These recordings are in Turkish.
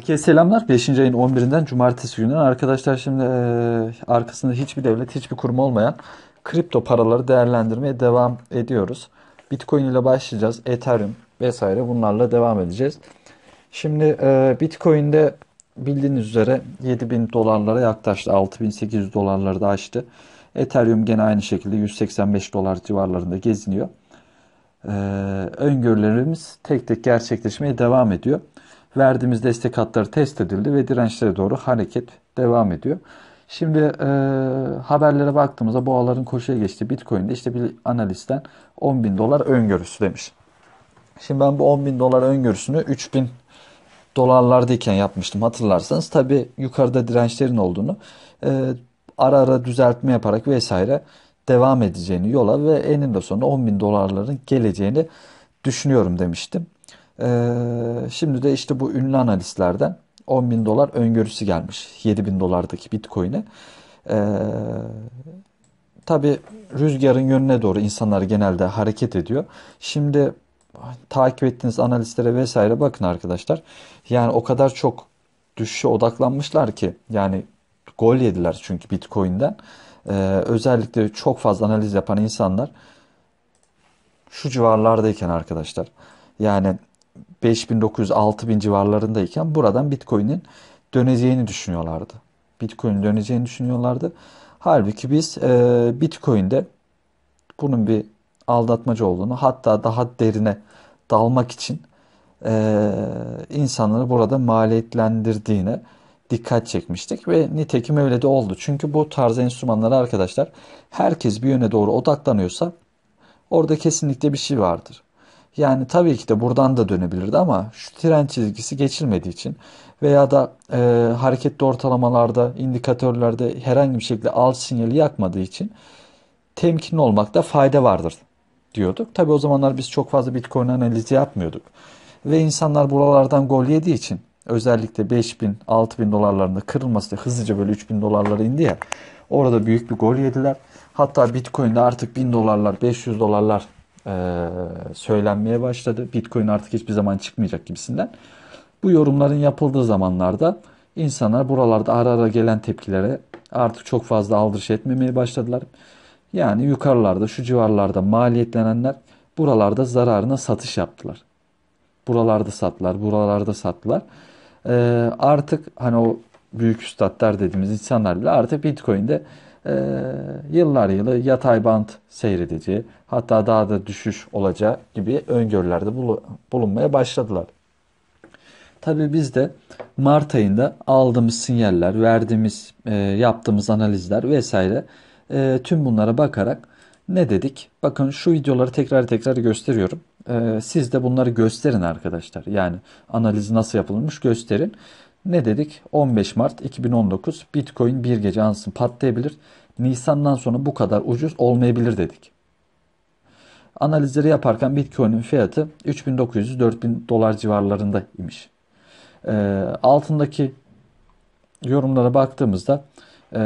Herkese selamlar. 5. ayın 11'inden cumartesi gününden. Arkadaşlar şimdi e, arkasında hiçbir devlet, hiçbir kurum olmayan kripto paraları değerlendirmeye devam ediyoruz. Bitcoin ile başlayacağız. Ethereum vesaire bunlarla devam edeceğiz. Şimdi e, Bitcoin'de bildiğiniz üzere 7000 dolarlara yaklaştı. 6800 dolarları da aştı. Ethereum gene aynı şekilde 185 dolar civarlarında geziniyor. E, öngörülerimiz tek tek gerçekleşmeye devam ediyor verdiğimiz destek hatları test edildi ve dirençlere doğru hareket devam ediyor. Şimdi e, haberlere baktığımızda boğaların koşuya geçti. Bitcoin'de işte bir analistten 10 bin dolar öngörüsü demiş. Şimdi ben bu 10 bin dolar öngörüsünü 3 bin dolarlardayken yapmıştım hatırlarsanız. Tabi yukarıda dirençlerin olduğunu e, ara ara düzeltme yaparak vesaire devam edeceğini yola ve eninde sonunda 10 bin dolarların geleceğini düşünüyorum demiştim. Ee, şimdi de işte bu ünlü analistlerden 10 bin dolar öngörüsü gelmiş 7 bin dolardaki bitcoin'e. Ee, tabii rüzgarın yönüne doğru insanlar genelde hareket ediyor. Şimdi takip ettiğiniz analistlere vesaire bakın arkadaşlar. Yani o kadar çok düşüşe odaklanmışlar ki yani gol yediler çünkü Bitcoin'den. Ee, özellikle çok fazla analiz yapan insanlar şu civarlardayken arkadaşlar yani 5900-6000 civarlarındayken buradan Bitcoin'in döneceğini düşünüyorlardı. Bitcoin'in döneceğini düşünüyorlardı. Halbuki biz e, Bitcoin'de bunun bir aldatmaca olduğunu hatta daha derine dalmak için e, insanları burada maliyetlendirdiğine dikkat çekmiştik ve nitekim öyle de oldu. Çünkü bu tarz enstrümanlara arkadaşlar herkes bir yöne doğru odaklanıyorsa orada kesinlikle bir şey vardır. Yani tabii ki de buradan da dönebilirdi ama şu tren çizgisi geçilmediği için veya da e, hareketli ortalamalarda, indikatörlerde herhangi bir şekilde al sinyali yakmadığı için temkinli olmakta fayda vardır diyorduk. Tabii o zamanlar biz çok fazla Bitcoin analizi yapmıyorduk. Ve insanlar buralardan gol yediği için özellikle 5000, 6000 dolarlarında kırılması da hızlıca böyle 3000 dolarlara indi ya. Orada büyük bir gol yediler. Hatta Bitcoin'de artık 1000 dolarlar, 500 dolarlar e, söylenmeye başladı. Bitcoin artık hiçbir zaman çıkmayacak gibisinden. Bu yorumların yapıldığı zamanlarda insanlar buralarda ara ara gelen tepkilere artık çok fazla aldırış etmemeye başladılar. Yani yukarılarda şu civarlarda maliyetlenenler buralarda zararına satış yaptılar. Buralarda sattılar, buralarda sattılar. Ee, artık hani o büyük üstadlar dediğimiz insanlar bile artık Bitcoin'de e, yıllar yılı yatay bant seyredici hatta daha da düşüş olacağı gibi öngörülerde bulunmaya başladılar. Tabii biz de Mart ayında aldığımız sinyaller, verdiğimiz, e, yaptığımız analizler vesaire e, tüm bunlara bakarak ne dedik? Bakın şu videoları tekrar tekrar gösteriyorum. E, siz de bunları gösterin arkadaşlar. Yani analiz nasıl yapılmış gösterin ne dedik? 15 Mart 2019 Bitcoin bir gece ansın patlayabilir. Nisan'dan sonra bu kadar ucuz olmayabilir dedik. Analizleri yaparken Bitcoin'in fiyatı 3900-4000 dolar civarlarında imiş. E, altındaki yorumlara baktığımızda e,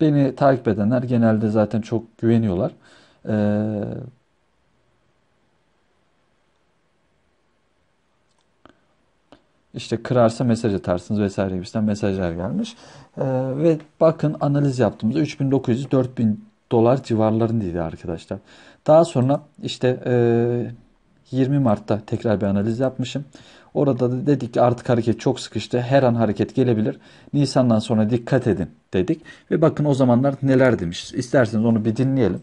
beni takip edenler genelde zaten çok güveniyorlar. Eee işte kırarsa mesaj atarsınız vesaire gibisinden mesajlar gelmiş. Ee, ve bakın analiz yaptığımızda 3900-4000 dolar civarlarındaydı arkadaşlar. Daha sonra işte e, 20 Mart'ta tekrar bir analiz yapmışım. Orada da dedik ki artık hareket çok sıkıştı. Her an hareket gelebilir. Nisan'dan sonra dikkat edin dedik. Ve bakın o zamanlar neler demiş. İsterseniz onu bir dinleyelim.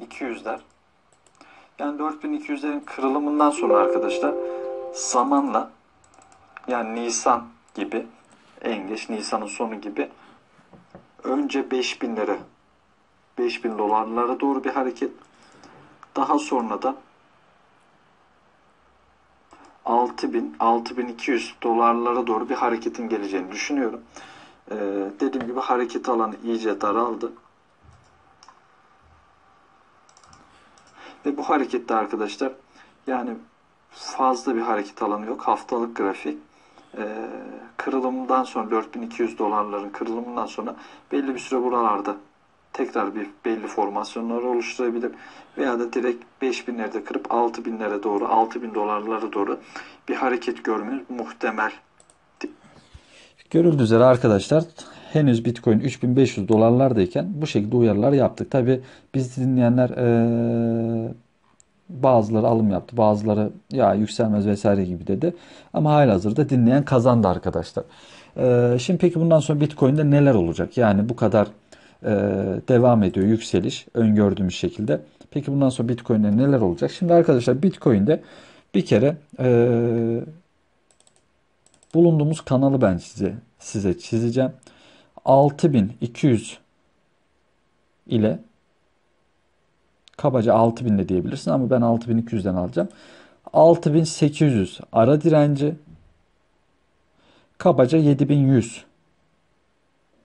4200'ler. Yani 4200'lerin kırılımından sonra arkadaşlar zamanla yani Nisan gibi en geç Nisan'ın sonu gibi önce 5000 lira 5000 dolarlara doğru bir hareket daha sonra da 6000 6200 dolarlara doğru bir hareketin geleceğini düşünüyorum. Ee, dediğim gibi hareket alanı iyice daraldı. Ve bu harekette arkadaşlar yani fazla bir hareket alanı yok. Haftalık grafik e, kırılımdan sonra 4200 dolarların kırılımından sonra belli bir süre buralarda tekrar bir belli formasyonlar oluşturabilir veya da direkt 5000'lerde kırıp 6000'lere doğru 6000 dolarlara doğru bir hareket görmemiz muhtemel. Görüldüğü üzere arkadaşlar henüz Bitcoin 3500 dolarlardayken bu şekilde uyarılar yaptık. Tabi biz dinleyenler ee, Bazıları alım yaptı, bazıları ya yükselmez vesaire gibi dedi. Ama halihazırda dinleyen kazandı arkadaşlar. Ee, şimdi peki bundan sonra Bitcoin'de neler olacak? Yani bu kadar e, devam ediyor yükseliş öngördüğümüz şekilde. Peki bundan sonra Bitcoin'de neler olacak? Şimdi arkadaşlar Bitcoin'de bir kere e, bulunduğumuz kanalı ben size, size çizeceğim. 6200 ile kabaca 6000 de diyebilirsin ama ben 6200'den alacağım. 6800 ara direnci kabaca 7100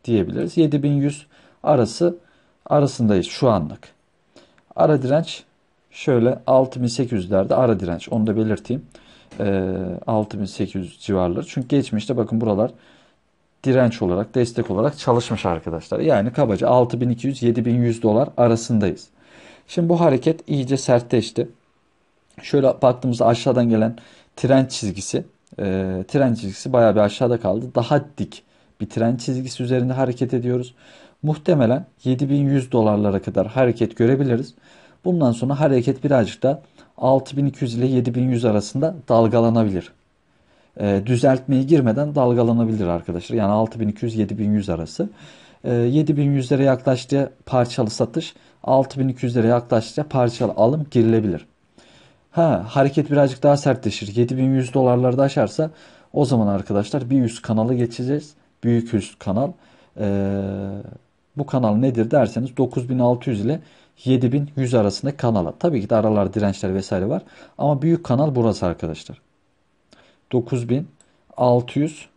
diyebiliriz. 7100 arası arasındayız şu anlık. Ara direnç şöyle 6800'lerde ara direnç. Onu da belirteyim. E, ee, 6800 civarları. Çünkü geçmişte bakın buralar direnç olarak, destek olarak çalışmış arkadaşlar. Yani kabaca 6200-7100 dolar arasındayız. Şimdi bu hareket iyice sertleşti. Şöyle baktığımızda aşağıdan gelen tren çizgisi, e, tren çizgisi bayağı bir aşağıda kaldı. Daha dik bir tren çizgisi üzerinde hareket ediyoruz. Muhtemelen 7100 dolarlara kadar hareket görebiliriz. Bundan sonra hareket birazcık da 6200 ile 7100 arasında dalgalanabilir. E, düzeltmeye girmeden dalgalanabilir arkadaşlar. Yani 6200-7100 arası. 7100 ee, lira yaklaştığı parçalı satış, 6200 lira yaklaştığı parçalı alım girilebilir. Ha hareket birazcık daha sertleşir. 7100 dolarları da aşarsa o zaman arkadaşlar bir üst kanalı geçeceğiz. Büyük üst kanal. Ee, bu kanal nedir derseniz 9600 ile 7100 arasında kanala. Tabii ki de aralar dirençler vesaire var. Ama büyük kanal burası arkadaşlar. 9600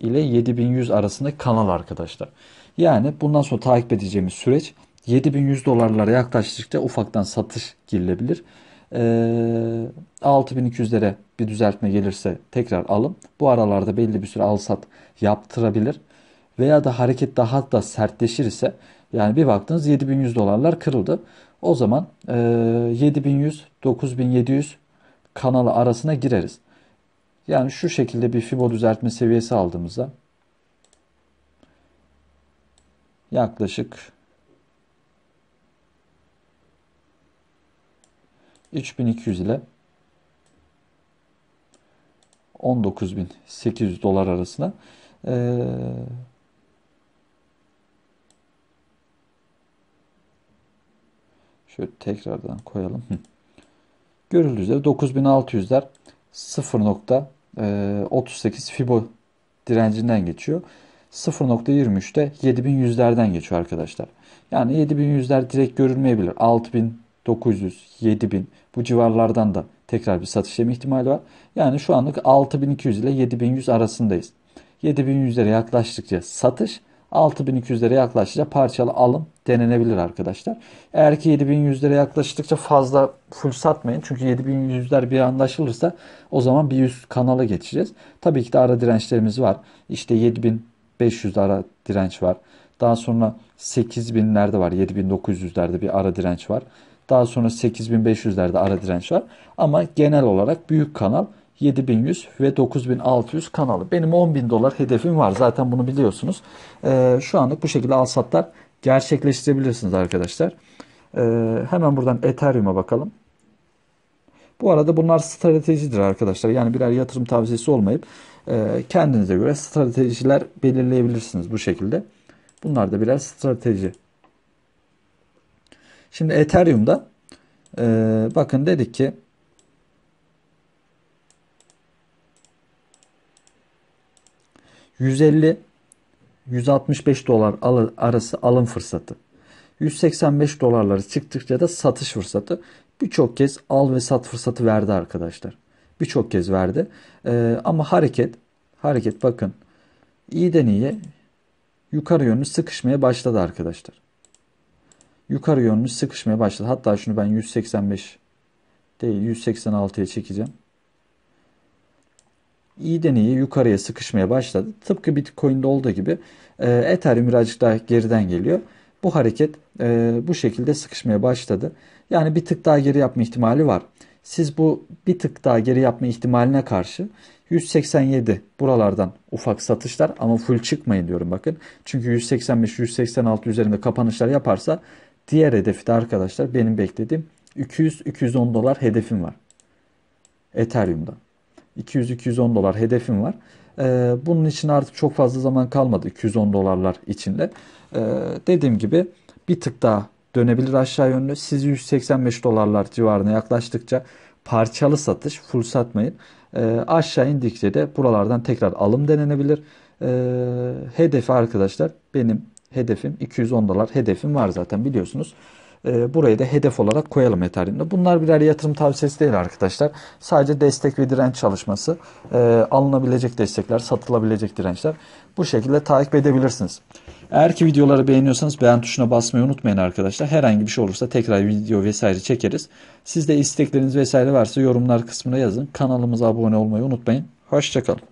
ile 7100 arasında kanal arkadaşlar. Yani bundan sonra takip edeceğimiz süreç 7100 dolarlara yaklaştıkça ufaktan satış girilebilir. E, ee, 6200'lere bir düzeltme gelirse tekrar alım. Bu aralarda belli bir süre al sat yaptırabilir. Veya da hareket daha da sertleşir ise yani bir baktınız 7100 dolarlar kırıldı. O zaman e, 7100 9700 kanalı arasına gireriz. Yani şu şekilde bir fibo düzeltme seviyesi aldığımızda yaklaşık 3200 ile 19.800 dolar arasına ee, şöyle tekrardan koyalım. Görüldüğü üzere 9600'ler 0. 38 ee, Fibo direncinden geçiyor. 0.23'te 7100'lerden geçiyor arkadaşlar. Yani 7100'ler direkt görülmeyebilir. 6900, 7000 bu civarlardan da tekrar bir satış satışlama ihtimali var. Yani şu anlık 6200 ile 7100 arasındayız. 7100'lere yaklaştıkça satış, 6200 lira yaklaştıkça parçalı alım denenebilir arkadaşlar. Eğer ki 7100 lira yaklaştıkça fazla full satmayın. Çünkü 7100'ler bir anlaşılırsa o zaman bir yüz kanala geçeceğiz. Tabii ki de ara dirençlerimiz var. İşte 7500 ara direnç var. Daha sonra 8000'lerde var. 7900'lerde bir ara direnç var. Daha sonra 8500'lerde ara direnç var. Ama genel olarak büyük kanal 7100 ve 9600 kanalı. Benim 10.000 dolar hedefim var. Zaten bunu biliyorsunuz. Ee, şu anlık bu şekilde al-satlar gerçekleştirebilirsiniz arkadaşlar. Ee, hemen buradan Ethereum'a bakalım. Bu arada bunlar stratejidir arkadaşlar. Yani birer yatırım tavsiyesi olmayıp e, kendinize göre stratejiler belirleyebilirsiniz bu şekilde. Bunlar da birer strateji. Şimdi Ethereum'da e, bakın dedik ki 150-165 dolar arası alım fırsatı. 185 dolarları çıktıkça da satış fırsatı. Birçok kez al ve sat fırsatı verdi arkadaşlar. Birçok kez verdi. Ee, ama hareket, hareket bakın iyi deneye yukarı yönlü sıkışmaya başladı arkadaşlar. Yukarı yönlü sıkışmaya başladı. Hatta şunu ben 185 değil 186'ya çekeceğim iyiden deneyi yukarıya sıkışmaya başladı. Tıpkı Bitcoin'de olduğu gibi e, Ethereum birazcık daha geriden geliyor. Bu hareket e, bu şekilde sıkışmaya başladı. Yani bir tık daha geri yapma ihtimali var. Siz bu bir tık daha geri yapma ihtimaline karşı 187 buralardan ufak satışlar ama full çıkmayın diyorum bakın. Çünkü 185-186 üzerinde kapanışlar yaparsa diğer hedefi de arkadaşlar benim beklediğim 200-210 dolar hedefim var. Ethereum'da. 200-210 dolar hedefim var. E, bunun için artık çok fazla zaman kalmadı 210 dolarlar içinde. E, dediğim gibi bir tık daha dönebilir aşağı yönlü. Siz 185 dolarlar civarına yaklaştıkça parçalı satış, full satmayın. E, aşağı indikçe de buralardan tekrar alım denenebilir. E, hedefi arkadaşlar benim hedefim 210 dolar hedefim var zaten biliyorsunuz e, burayı da hedef olarak koyalım Ethereum'da. Bunlar birer yatırım tavsiyesi değil arkadaşlar. Sadece destek ve direnç çalışması. E, alınabilecek destekler, satılabilecek dirençler. Bu şekilde takip edebilirsiniz. Eğer ki videoları beğeniyorsanız beğen tuşuna basmayı unutmayın arkadaşlar. Herhangi bir şey olursa tekrar video vesaire çekeriz. Siz de istekleriniz vesaire varsa yorumlar kısmına yazın. Kanalımıza abone olmayı unutmayın. Hoşçakalın.